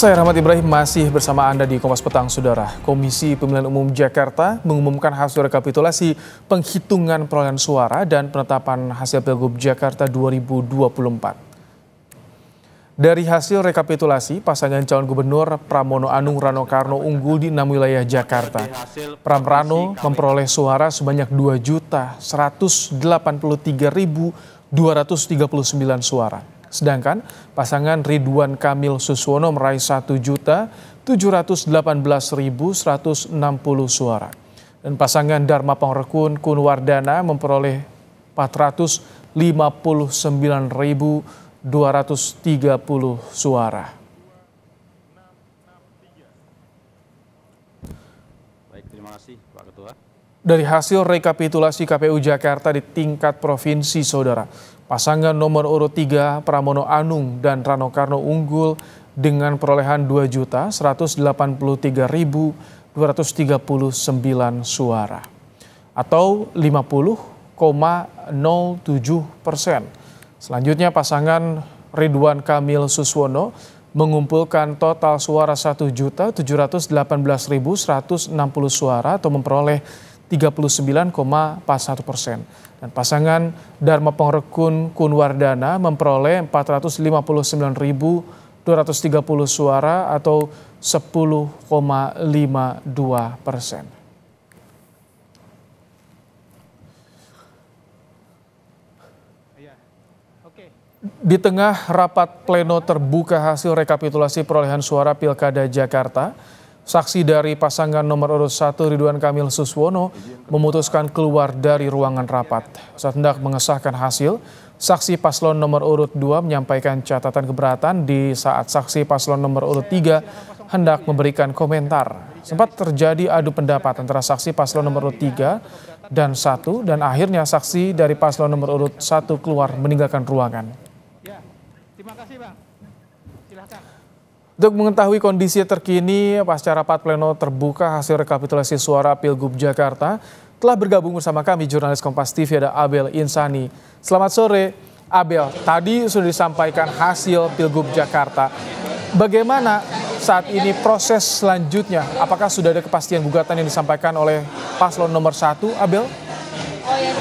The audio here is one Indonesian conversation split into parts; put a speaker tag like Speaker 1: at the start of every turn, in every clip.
Speaker 1: Saya Rahmat Ibrahim masih bersama Anda di Kompas Petang, Saudara. Komisi Pemilihan Umum Jakarta mengumumkan hasil rekapitulasi penghitungan perolehan suara dan penetapan hasil Pilgub Jakarta 2024. Dari hasil rekapitulasi, pasangan calon gubernur Pramono Anung Rano Karno unggul di enam wilayah Jakarta. Pram Rano memperoleh suara sebanyak 2.183.239 suara. Sedangkan pasangan Ridwan Kamil Suswono meraih 1 juta suara. Dan pasangan Dharma Pangrekun Kunwardana memperoleh 459.230 suara. terima kasih Pak Ketua. Dari hasil rekapitulasi KPU Jakarta di tingkat provinsi, Saudara, Pasangan nomor urut 3 Pramono Anung dan Rano Karno unggul dengan perolehan 2.183.239 suara atau 50,07 persen. Selanjutnya pasangan Ridwan Kamil Suswono mengumpulkan total suara 1.718.160 suara atau memperoleh 39,41 persen. Dan pasangan Dharma Pengrekun Kunwardana memperoleh 459.230 suara atau 10,52 persen. Di tengah rapat pleno terbuka hasil rekapitulasi perolehan suara Pilkada Jakarta, Saksi dari pasangan nomor urut 1 Ridwan Kamil Suswono memutuskan keluar dari ruangan rapat. Saat hendak mengesahkan hasil, saksi paslon nomor urut 2 menyampaikan catatan keberatan di saat saksi paslon nomor urut 3 hendak memberikan komentar. Sempat terjadi adu pendapat antara saksi paslon nomor urut 3 dan 1 dan akhirnya saksi dari paslon nomor urut 1 keluar meninggalkan ruangan. Ya, terima kasih Bang. Untuk mengetahui kondisi terkini pasca rapat pleno terbuka hasil rekapitulasi suara Pilgub Jakarta, telah bergabung bersama kami jurnalis Kompas TV ada Abel Insani. Selamat sore, Abel. Tadi sudah disampaikan hasil Pilgub Jakarta. Bagaimana saat ini proses selanjutnya? Apakah sudah ada kepastian gugatan yang disampaikan oleh paslon nomor satu, Abel? Oh ya,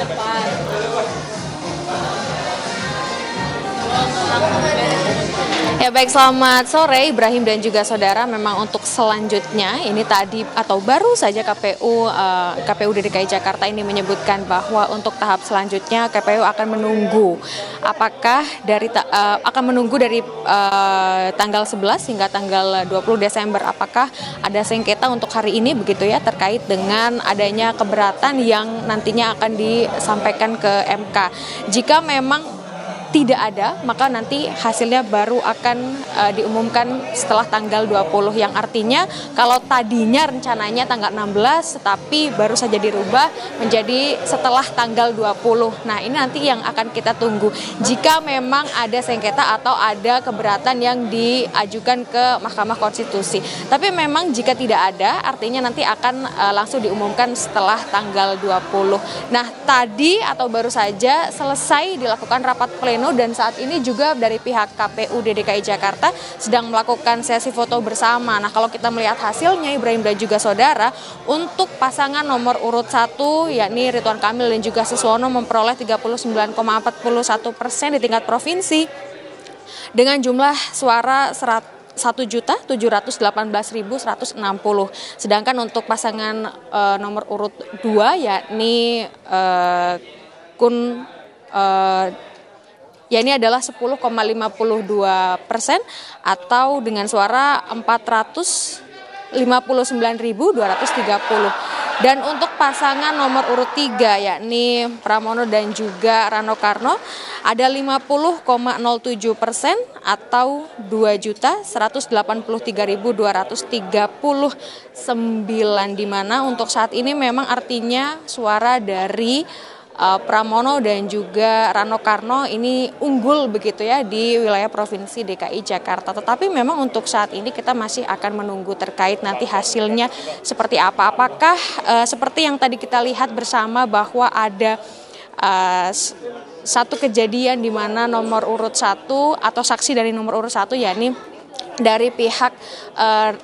Speaker 2: Ya baik selamat sore Ibrahim dan juga saudara memang untuk selanjutnya ini tadi atau baru saja KPU uh, eh, KPU DKI Jakarta ini menyebutkan bahwa untuk tahap selanjutnya KPU akan menunggu apakah dari uh, akan menunggu dari uh, tanggal 11 hingga tanggal 20 Desember apakah ada sengketa untuk hari ini begitu ya terkait dengan adanya keberatan yang nantinya akan disampaikan ke MK. Jika memang tidak ada, maka nanti hasilnya baru akan uh, diumumkan setelah tanggal 20 yang artinya kalau tadinya rencananya tanggal 16 tetapi baru saja dirubah menjadi setelah tanggal 20. Nah, ini nanti yang akan kita tunggu. Jika memang ada sengketa atau ada keberatan yang diajukan ke Mahkamah Konstitusi. Tapi memang jika tidak ada, artinya nanti akan uh, langsung diumumkan setelah tanggal 20. Nah, tadi atau baru saja selesai dilakukan rapat pleno pleno dan saat ini juga dari pihak KPU DKI Jakarta sedang melakukan sesi foto bersama. Nah kalau kita melihat hasilnya Ibrahim dan juga saudara untuk pasangan nomor urut satu yakni Ridwan Kamil dan juga Siswono memperoleh 39,41 persen di tingkat provinsi dengan jumlah suara 100 1.718.160. Sedangkan untuk pasangan e, nomor urut 2 yakni e, Kun e, ya ini adalah 10,52 persen atau dengan suara 459.230. Dan untuk pasangan nomor urut 3 yakni Pramono dan juga Rano Karno ada 50,07 persen atau 2.183.239 di mana untuk saat ini memang artinya suara dari Eh, Pramono dan juga Rano Karno ini unggul begitu ya di wilayah provinsi DKI Jakarta. Tetapi memang untuk saat ini kita masih akan menunggu terkait nanti hasilnya seperti apa. Apakah uh, seperti yang tadi kita lihat bersama bahwa ada uh, satu kejadian di mana nomor urut satu atau saksi dari nomor urut satu yakni dari pihak uh,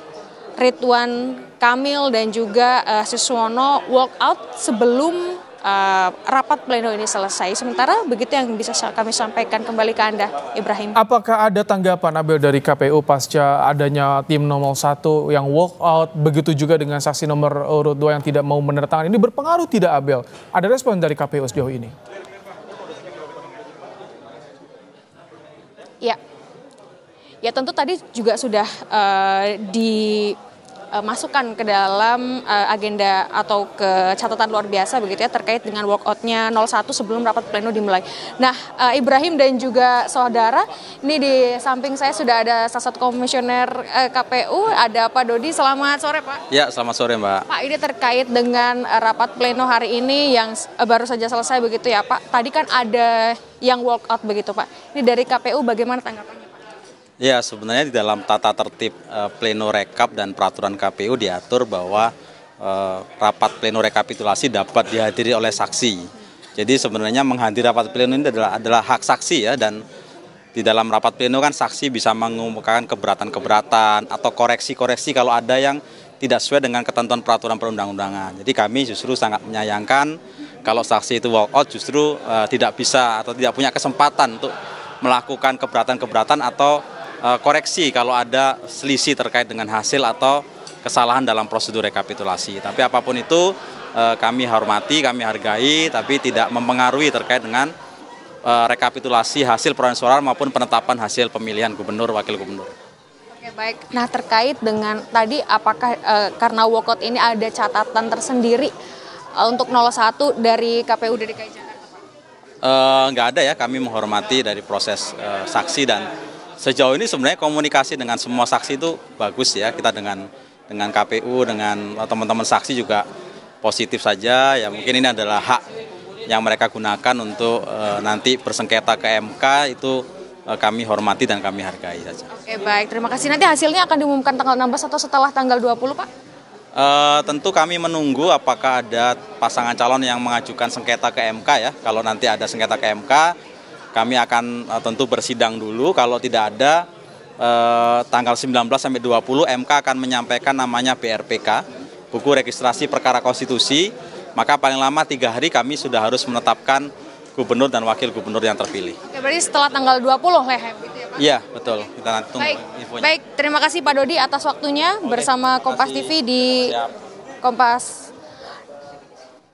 Speaker 2: Ridwan Kamil dan juga uh, Siswono walk out sebelum uh, rapat pleno ini selesai. Sementara begitu yang bisa kami sampaikan kembali ke Anda, Ibrahim.
Speaker 1: Apakah ada tanggapan Abel dari KPU pasca adanya tim nomor satu yang walk out, begitu juga dengan saksi nomor urut dua yang tidak mau menertangani ini berpengaruh tidak Abel? Ada respon dari KPU sejauh ini?
Speaker 2: Ya, ya tentu tadi juga sudah uh, di Eh, masukan ke dalam eh, agenda atau ke catatan luar biasa begitu ya terkait dengan walkoutnya 01 sebelum rapat pleno dimulai. Nah, eh, Ibrahim dan juga saudara, ini di samping saya sudah ada salah satu komisioner KPU, ada Pak Dodi. Selamat sore, Pak.
Speaker 3: Ya, selamat sore, Mbak. Pak,
Speaker 2: ini terkait dengan rapat pleno hari ini yang baru saja selesai begitu ya, Pak. Tadi kan ada yang walkout begitu, Pak. Ini dari KPU bagaimana tanggapannya?
Speaker 3: Ya, sebenarnya di dalam tata tertib uh, pleno rekap dan peraturan KPU diatur bahwa uh, rapat pleno rekapitulasi dapat dihadiri oleh saksi. Jadi sebenarnya menghadiri rapat pleno ini adalah adalah hak saksi ya dan di dalam rapat pleno kan saksi bisa mengumumkan keberatan-keberatan atau koreksi-koreksi kalau ada yang tidak sesuai dengan ketentuan peraturan perundang-undangan. Jadi kami justru sangat menyayangkan kalau saksi itu walk out justru uh, tidak bisa atau tidak punya kesempatan untuk melakukan keberatan-keberatan atau Eh, koreksi kalau ada selisih terkait dengan hasil atau kesalahan dalam prosedur rekapitulasi. Tapi apapun itu eh, kami hormati, kami hargai, tapi tidak mempengaruhi terkait dengan eh, rekapitulasi hasil perolehan suara maupun penetapan hasil pemilihan gubernur wakil gubernur.
Speaker 2: Oke, baik. Nah, terkait dengan tadi apakah karena walkout ini ada catatan tersendiri e, untuk 01 dari KPU DKI Jakarta?
Speaker 3: enggak ada ya, kami menghormati dari proses saksi dan sejauh ini sebenarnya komunikasi dengan semua saksi itu bagus ya kita dengan dengan KPU dengan teman-teman saksi juga positif saja ya mungkin ini adalah hak yang mereka gunakan untuk uh, nanti bersengketa ke MK itu uh, kami hormati dan kami hargai saja.
Speaker 2: Oke baik terima kasih nanti hasilnya akan diumumkan tanggal 16 atau setelah tanggal 20 Pak?
Speaker 3: Uh, tentu kami menunggu apakah ada pasangan calon yang mengajukan sengketa ke MK ya. Kalau nanti ada sengketa ke MK, kami akan uh, tentu bersidang dulu kalau tidak ada uh, tanggal 19 sampai 20 MK akan menyampaikan namanya BRPK, buku registrasi perkara konstitusi, maka paling lama tiga hari kami sudah harus menetapkan gubernur dan wakil gubernur yang terpilih.
Speaker 2: Oke, berarti setelah tanggal 20 lehem gitu ya
Speaker 3: Pak? Iya, betul. Oke. Kita nanti tunggu Baik. infonya. Baik,
Speaker 2: terima kasih Pak Dodi atas waktunya Oke, bersama Kompas TV di Siap. Kompas.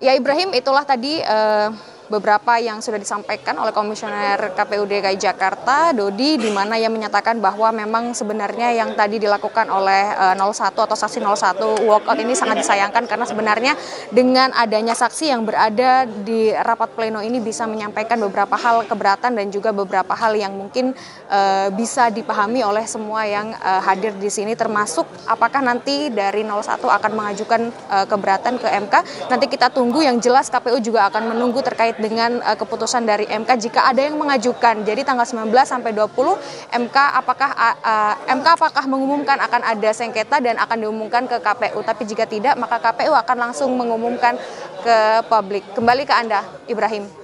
Speaker 2: Ya Ibrahim, itulah tadi uh, beberapa yang sudah disampaikan oleh Komisioner KPU DKI Jakarta Dodi di mana ia menyatakan bahwa memang sebenarnya yang tadi dilakukan oleh 01 eh, atau saksi 01 walkout ini sangat disayangkan karena sebenarnya dengan adanya saksi yang berada di rapat pleno ini bisa menyampaikan beberapa hal keberatan dan juga beberapa hal yang mungkin eh, bisa dipahami oleh semua yang eh, hadir di sini termasuk apakah nanti dari 01 akan mengajukan keberatan ke MK nanti kita tunggu yang jelas KPU juga akan menunggu terkait dengan uh, keputusan dari MK jika ada yang mengajukan. Jadi tanggal 19 sampai 20 MK apakah uh, MK apakah mengumumkan akan ada sengketa dan akan diumumkan ke KPU. Tapi jika tidak maka KPU akan langsung mengumumkan ke publik. Kembali ke Anda Ibrahim.